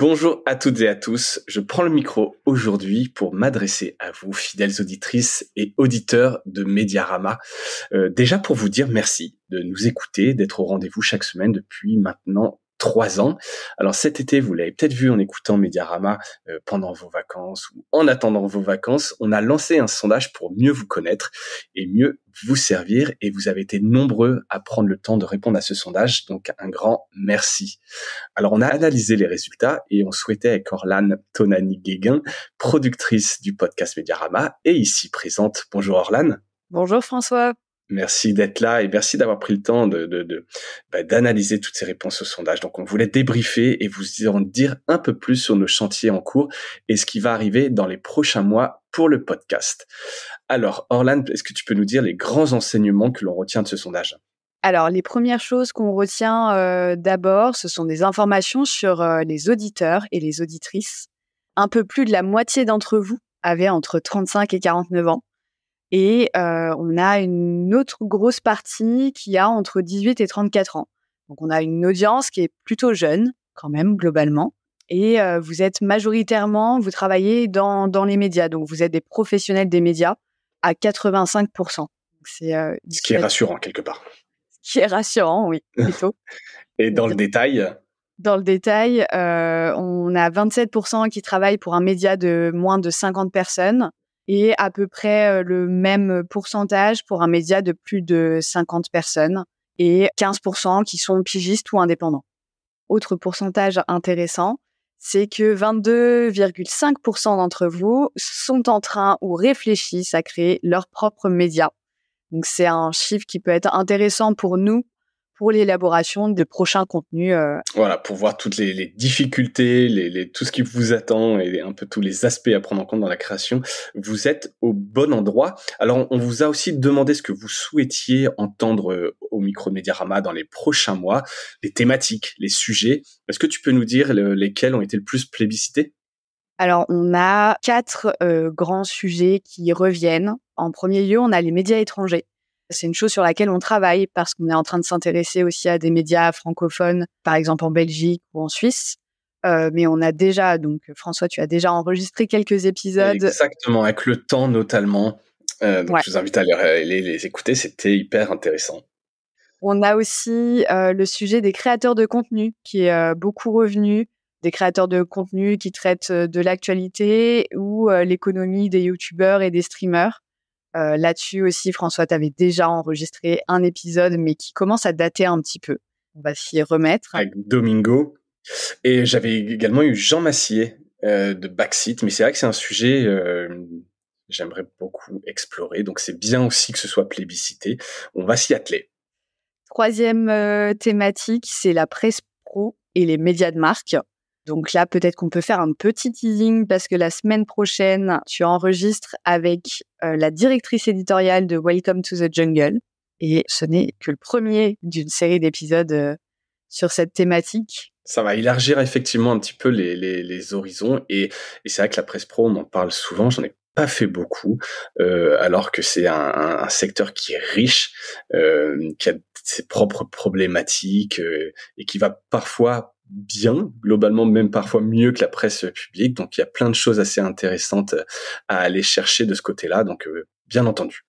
Bonjour à toutes et à tous. Je prends le micro aujourd'hui pour m'adresser à vous, fidèles auditrices et auditeurs de Mediarama. Euh, déjà pour vous dire merci de nous écouter, d'être au rendez-vous chaque semaine depuis maintenant trois ans. Alors cet été, vous l'avez peut-être vu en écoutant Mediarama euh, pendant vos vacances ou en attendant vos vacances, on a lancé un sondage pour mieux vous connaître et mieux vous servir et vous avez été nombreux à prendre le temps de répondre à ce sondage, donc un grand merci. Alors on a analysé les résultats et on souhaitait avec Orlane Tonani-Guéguin, productrice du podcast Mediarama et ici présente. Bonjour Orlane. Bonjour François. Merci d'être là et merci d'avoir pris le temps bah, d'analyser toutes ces réponses au sondage. Donc, on voulait débriefer et vous en dire un peu plus sur nos chantiers en cours et ce qui va arriver dans les prochains mois pour le podcast. Alors, Orlan, est-ce que tu peux nous dire les grands enseignements que l'on retient de ce sondage alors, les premières choses qu'on retient euh, d'abord, ce sont des informations sur euh, les auditeurs et les auditrices. Un peu plus de la moitié d'entre vous avaient entre 35 et 49 ans. Et euh, on a une autre grosse partie qui a entre 18 et 34 ans. Donc on a une audience qui est plutôt jeune quand même globalement. Et euh, vous êtes majoritairement, vous travaillez dans, dans, les médias. Donc vous êtes des professionnels des médias à 85%. C'est euh, ce qui est rassurant quelque part. Ce qui est rassurant, oui, plutôt. et dans le détail Dans le détail, on a 27% qui travaillent pour un média de moins de 50 personnes et à peu près euh, le même euh, pourcentage pour un média de plus de 50 personnes et 15% qui sont pigistes ou indépendants. Autre pourcentage intéressant, c'est que 22,5% d'entre vous sont en train ou réfléchissent à créer leur propre média. Donc c'est un chiffre qui peut être intéressant pour nous pour l'élaboration de prochains contenus. Euh. Voilà, pour voir toutes les, difficultés, les, tout ce qui vous attend et un peu tous les aspects à prendre en compte dans la création, vous êtes au bon endroit. Alors, on vous a aussi demandé ce que vous souhaitiez entendre euh, au micro Mediarama dans les prochains mois, les thématiques, les sujets. Est-ce que tu peux nous dire lesquels ont été le plus plébiscités alors, on a quatre euh, grands sujets qui reviennent. En premier lieu, on a les médias étrangers. C'est une chose sur laquelle on travaille parce qu'on est en train de s'intéresser aussi à des médias francophones, par exemple en Belgique ou en Suisse. Euh, mais on a déjà, donc François, tu as déjà enregistré quelques épisodes. Exactement, avec le temps notamment. Euh, donc je vous invite à les, écouter, c'était hyper intéressant. On a aussi euh, le sujet des créateurs de contenu qui est beaucoup revenu, des créateurs de contenu qui traitent de l'actualité ou l'économie des youtubeurs et des streamers. Euh, là-dessus aussi, François, tu avais déjà enregistré un épisode, mais qui commence à dater un petit peu. On va s'y remettre. Avec Domingo. Et j'avais également eu Jean Massier euh, de Backseat, mais c'est vrai que c'est un sujet euh, j'aimerais beaucoup explorer, donc c'est bien aussi que ce soit plébiscité. On va s'y atteler. Troisième thématique, c'est la presse pro et les médias de marque. Donc là, peut-être qu'on peut faire un petit teasing parce que la semaine prochaine, tu enregistres avec euh, la directrice éditoriale de Welcome to the Jungle. Et ce n'est que le premier d'une série d'épisodes euh, sur cette thématique. Ça va élargir effectivement un petit peu les, horizons. Et, c'est vrai que la presse pro, on en parle souvent. J'en ai pas fait beaucoup, euh, alors que c'est un, secteur qui est riche, qui a ses propres problématiques et qui va parfois bien, globalement même parfois mieux que la presse publique. Donc il y a plein de choses assez intéressantes euh, à aller chercher de ce côté-là, donc euh, bien entendu.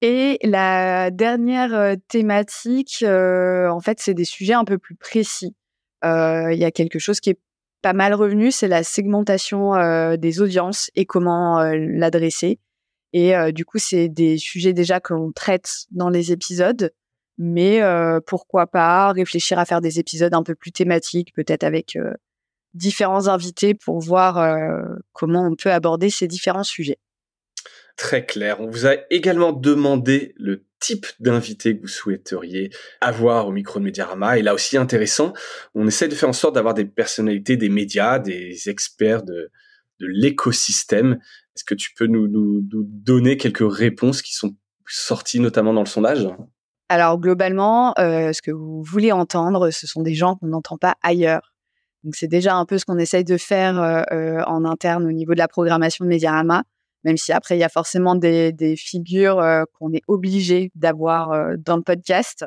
Et la dernière euh, thématique, en fait, c'est des sujets un peu plus précis. Il y a quelque chose qui est pas mal revenu, c'est la segmentation des audiences et comment l'adresser. Et du coup, c'est des sujets déjà que l'on traite dans les épisodes, mais pourquoi pas réfléchir à faire des épisodes un peu plus thématiques, peut-être avec différents invités pour voir comment on peut aborder ces différents sujets. Très clair. On vous a également demandé le type d'invité que vous souhaiteriez avoir au micro de Mediarama. Et là aussi, intéressant, on essaie de faire en sorte d'avoir des personnalités des médias, des experts de, l'écosystème. Est-ce que tu peux nous donner quelques réponses qui sont sorties notamment dans le sondage alors globalement, euh, ce que vous voulez entendre, ce sont des gens qu'on n'entend pas ailleurs. Donc c'est déjà un peu ce qu'on essaye de faire euh, euh, en interne au niveau de la programmation de Mediarama, même si après il y a forcément des, figures qu'on est obligé d'avoir dans le podcast.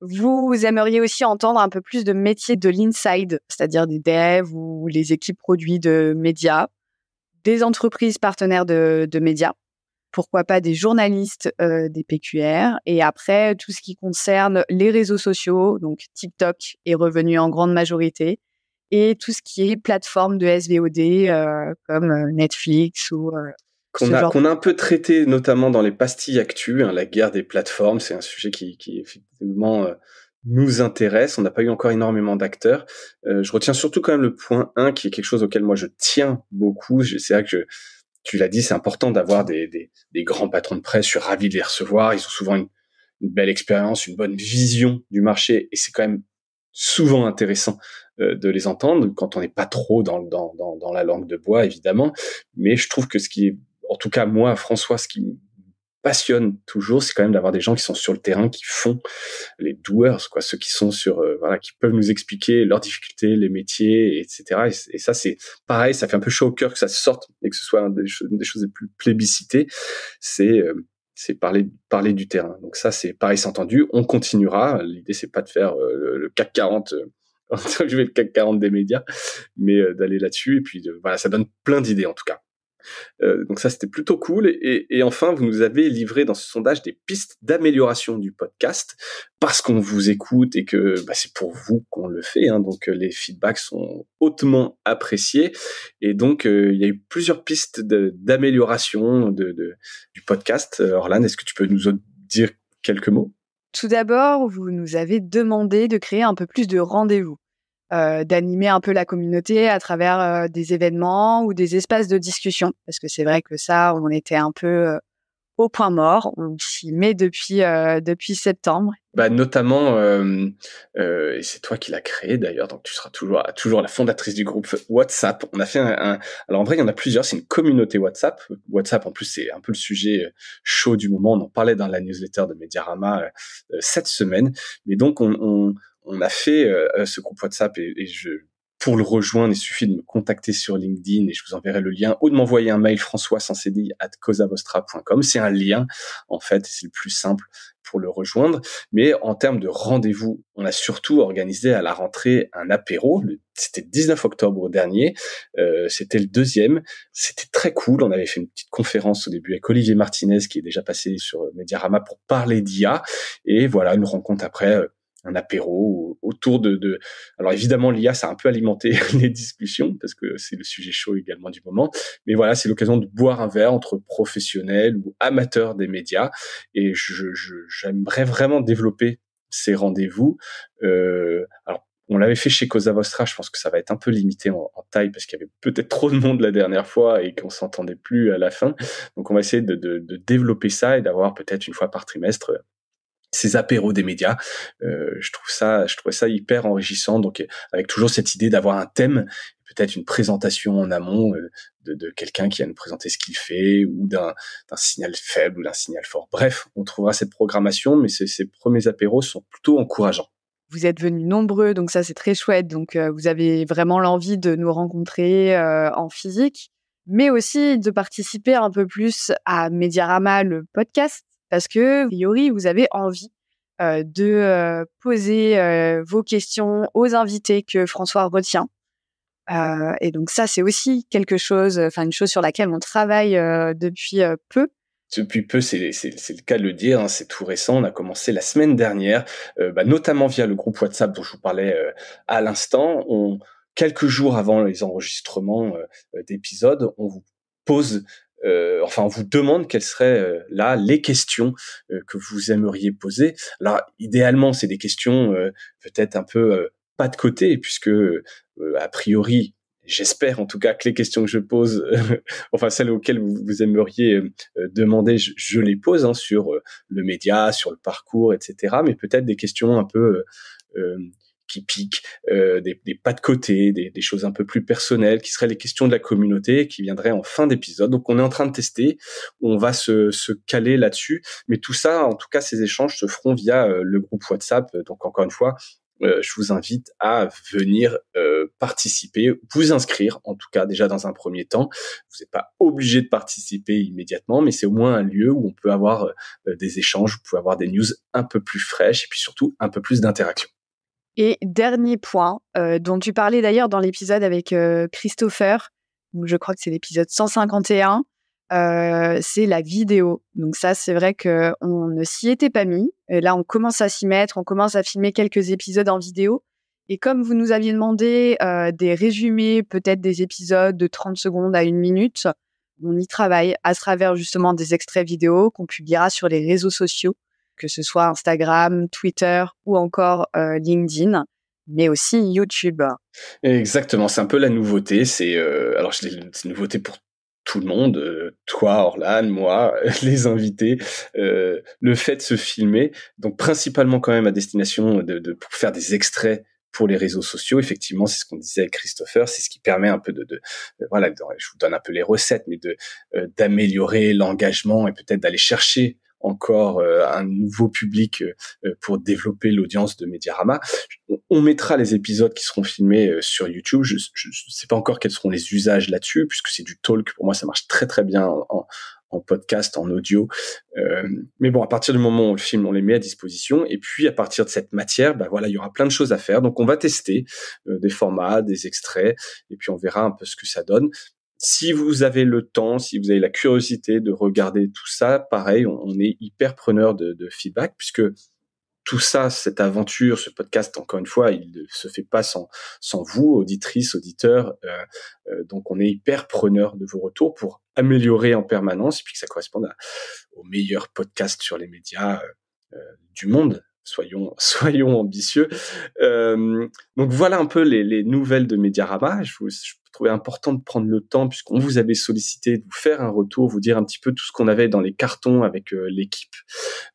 Vous aimeriez aussi entendre un peu plus de métiers de l'inside, c'est-à-dire des devs ou les équipes produits de médias, des entreprises partenaires de, de médias pourquoi pas des journalistes euh, des PQR, et après tout ce qui concerne les réseaux sociaux, donc TikTok est revenu en grande majorité, et tout ce qui est plateforme de SVOD euh, comme euh, Netflix ou qu'on a, a, un peu traité notamment dans les pastilles actu, hein, la guerre des plateformes, c'est un sujet qui, effectivement nous intéresse. On n'a pas eu encore énormément d'acteurs. je retiens surtout quand même le point 1 qui est quelque chose auquel moi je tiens beaucoup. C'est vrai que je, tu l'as dit, c'est important d'avoir des, des, grands patrons de presse. Je suis ravi de les recevoir. Ils ont souvent une, belle expérience, une bonne vision du marché. Et c'est quand même souvent intéressant euh, de les entendre quand on n'est pas trop dans, dans, dans, dans, la langue de bois, évidemment. Mais je trouve que ce qui est, en tout cas moi, François, ce qui passionne toujours, c'est quand même d'avoir des gens qui sont sur le terrain, qui font les doers, quoi, ceux qui sont sur, euh, voilà, qui peuvent nous expliquer leurs difficultés, les métiers, etc. Et, ça, c'est pareil, ça fait un peu chaud au cœur que ça sorte et que ce soit une des, des choses les plus plébiscitées. C'est euh, c'est parler parler du terrain. Donc ça, c'est pareil, c'est entendu. On continuera. L'idée, c'est pas de faire euh, le, CAC 40 vais le CAC 40 des médias, mais d'aller là-dessus. Et puis, de, voilà, ça donne plein d'idées en tout cas. Euh, donc ça, c'était plutôt cool. Et, enfin, vous nous avez livré dans ce sondage des pistes d'amélioration du podcast parce qu'on vous écoute et que bah, c'est pour vous qu'on le fait. Hein. donc les feedbacks sont hautement appréciés. Et donc, euh, il y a eu plusieurs pistes d'amélioration du podcast. Euh, Orlan, est-ce que tu peux nous dire quelques mots tout d'abord, vous nous avez demandé de créer un peu plus de rendez-vous. Euh, d'animer un peu la communauté à travers euh, des événements ou des espaces de discussion. Parce que c'est vrai que ça, on était un peu euh, au point mort. On s'y met depuis, depuis septembre. Bah, notamment, et c'est toi qui l'as créé d'ailleurs, donc tu seras toujours, toujours la fondatrice du groupe WhatsApp. On a fait un, Alors en vrai, il y en a plusieurs, c'est une communauté WhatsApp. WhatsApp, en plus, c'est un peu le sujet chaud du moment. On en parlait dans la newsletter de Mediarama cette semaine. Mais donc, on, on on a fait euh, euh, ce groupe WhatsApp et, et je pour le rejoindre, il suffit de me contacter sur LinkedIn et je vous enverrai le lien ou de m'envoyer un mail françois sans cdi at causavostra.com. C'est un lien, en fait, c'est le plus simple pour le rejoindre. Mais en termes de rendez-vous, on a surtout organisé à la rentrée un apéro. C'était le 19 octobre dernier. Euh, c'était le deuxième. C'était très cool. On avait fait une petite conférence au début avec Olivier Martinez qui est déjà passé sur Mediarama pour parler d'IA. Et voilà, une rencontre après un apéro autour de, de... Alors évidemment, l'IA, ça a un peu alimenté les discussions parce que c'est le sujet chaud également du moment. Mais voilà, c'est l'occasion de boire un verre entre professionnels ou amateurs des médias. Et j'aimerais vraiment développer ces rendez-vous. Euh, alors, on l'avait fait chez Cosa Vostra, je pense que ça va être un peu limité en, taille parce qu'il y avait peut-être trop de monde la dernière fois et qu'on s'entendait plus à la fin. Donc on va essayer de développer ça et d'avoir peut-être une fois par trimestre ces apéros des médias. Euh, je trouve ça, je trouvais ça hyper enrichissant. Donc, avec toujours cette idée d'avoir un thème, peut-être une présentation en amont euh, de, quelqu'un qui vient nous présenter ce qu'il fait ou d'un signal faible ou d'un signal fort. Bref, on trouvera cette programmation, mais ces, premiers apéros sont plutôt encourageants. Vous êtes venus nombreux, donc ça c'est très chouette. Donc euh, vous avez vraiment l'envie de nous rencontrer en physique, mais aussi de participer un peu plus à Mediarama, le podcast parce que, a priori, vous avez envie de poser vos questions aux invités que François retient. et donc ça, c'est aussi quelque chose, enfin une chose sur laquelle on travaille depuis peu. Depuis peu, c'est le cas de le dire, hein, c'est tout récent. On a commencé la semaine dernière, bah, notamment via le groupe WhatsApp dont je vous parlais à l'instant. quelques jours avant les enregistrements d'épisodes, on vous pose euh, enfin, on vous demande quelles seraient euh, là les questions euh, que vous aimeriez poser. Là, idéalement, c'est des questions peut-être un peu pas de côté, puisque a priori, j'espère en tout cas que les questions que je pose, enfin celles auxquelles vous, aimeriez demander, je, les pose hein, sur le média, sur le parcours, etc. Mais peut-être des questions un peu qui piquent, euh, des, pas de côté, des, choses un peu plus personnelles, qui seraient les questions de la communauté, qui viendraient en fin d'épisode. Donc on est en train de tester, on va se, caler là-dessus, mais tout ça, en tout cas, ces échanges se feront via euh, le groupe WhatsApp. Donc encore une fois, euh, je vous invite à venir participer, vous inscrire en tout cas déjà dans un premier temps. Vous n'êtes pas obligé de participer immédiatement, mais c'est au moins un lieu où on peut avoir des échanges, vous pouvez avoir des news un peu plus fraîches et puis surtout un peu plus d'interaction. Et dernier point, euh, dont tu parlais d'ailleurs dans l'épisode avec euh, Christopher, je crois que c'est l'épisode 151, euh, c'est la vidéo. Donc ça, c'est vrai que on ne s'y était pas mis. là, on commence à s'y mettre, on commence à filmer quelques épisodes en vidéo. Et comme vous nous aviez demandé euh, des résumés, peut-être des épisodes de 30 secondes à une minute, on y travaille à travers justement des extraits vidéo qu'on publiera sur les réseaux sociaux que ce soit Instagram, Twitter ou encore euh, LinkedIn mais aussi YouTube. Exactement, c'est un peu la nouveauté. C'est euh, alors c'est une nouveauté pour tout le monde, euh, toi Orlan, moi, les invités, euh, le fait de se filmer, donc principalement quand même à destination de, de pour faire des extraits pour les réseaux sociaux, effectivement, c'est ce qu'on disait avec Christopher, c'est ce qui permet un peu de, de, euh, de voilà, je vous donne un peu les recettes, mais de d'améliorer l'engagement et peut-être d'aller chercher encore euh, un nouveau public euh, euh, pour développer l'audience de Mediarama. On mettra les épisodes qui seront filmés sur YouTube. Je ne sais pas encore quels seront les usages là-dessus, puisque c'est du talk. Pour moi, ça marche très très bien en, podcast, en audio. mais bon, à partir du moment où on le filme, on les met à disposition. Et puis, à partir de cette matière, bah voilà, il y aura plein de choses à faire. Donc, on va tester des formats, des extraits, et puis on verra un peu ce que ça donne si vous avez le temps, si vous avez la curiosité de regarder tout ça, pareil, on, est hyper preneur de, de, feedback puisque tout ça, cette aventure, ce podcast, encore une fois, il ne se fait pas sans, sans vous, auditrices, auditeurs. euh, euh donc, on est hyper preneur de vos retours pour améliorer en permanence et puis que ça corresponde au aux meilleurs podcasts sur les médias euh, euh du monde. Soyons, soyons ambitieux. Euh, donc voilà un peu les, les nouvelles de Mediarama. Je vous, je trouvais important de prendre le temps puisqu'on vous avait sollicité de vous faire un retour, vous dire un petit peu tout ce qu'on avait dans les cartons avec euh, l'équipe.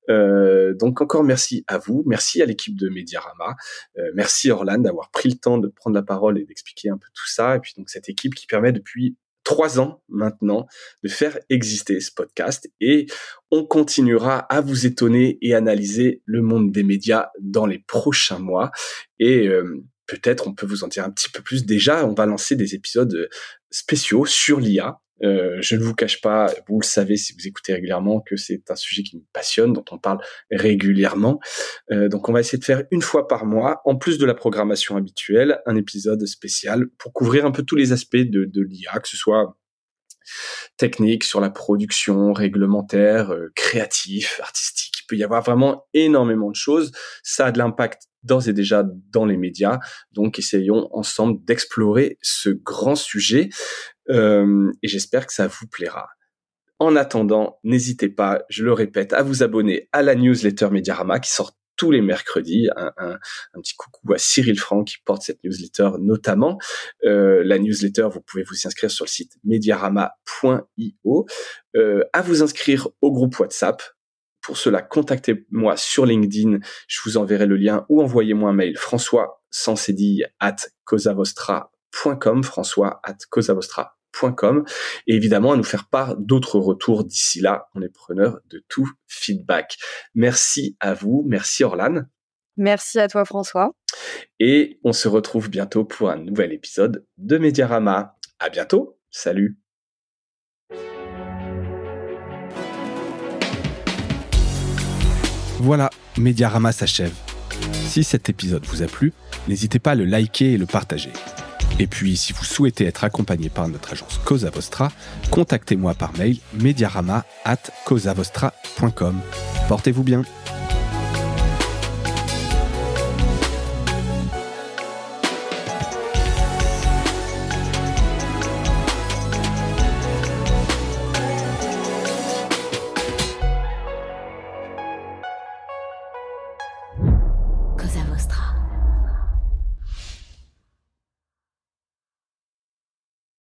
Euh, donc encore merci à vous, merci à l'équipe de Mediarama, euh, merci Orlan d'avoir pris le temps de prendre la parole et d'expliquer un peu tout ça. Et puis donc cette équipe qui permet depuis trois ans maintenant de faire exister ce podcast et on continuera à vous étonner et analyser le monde des médias dans les prochains mois. Et peut-être on peut vous en dire un petit peu plus. Déjà, on va lancer des épisodes euh, spéciaux sur l'IA. Euh, je ne vous cache pas, vous le savez si vous écoutez régulièrement, que c'est un sujet qui me passionne, dont on parle régulièrement. Euh, donc on va essayer de faire une fois par mois, en plus de la programmation habituelle, un épisode spécial pour couvrir un peu tous les aspects de, l'IA, que ce soit technique sur la production, réglementaire, créatif, artistique peut y avoir vraiment énormément de choses. Ça a de l'impact d'ores et déjà dans les médias. Donc essayons ensemble d'explorer ce grand sujet euh, et j'espère que ça vous plaira. En attendant, n'hésitez pas, je le répète, à vous abonner à la newsletter Mediarama qui sort tous les mercredis. Un, petit coucou à Cyril Franck qui porte cette newsletter notamment. Euh, la newsletter, vous pouvez vous inscrire sur le site mediarama.io. Euh, à vous inscrire au groupe WhatsApp pour cela, contactez-moi sur LinkedIn, je vous enverrai le lien ou envoyez-moi un mail françois sans at causavostra.com, françois at et évidemment à nous faire part d'autres retours d'ici là. On est preneur de tout feedback. Merci à vous, merci Orlan. Merci à toi François. Et on se retrouve bientôt pour un nouvel épisode de Mediarama. À bientôt. Salut. Voilà, Mediarama s'achève. Si cet épisode vous a plu, n'hésitez pas à le liker et le partager. Et puis, si vous souhaitez être accompagné par notre agence Cosa Vostra, contactez-moi par mail mediarama at Portez-vous bien.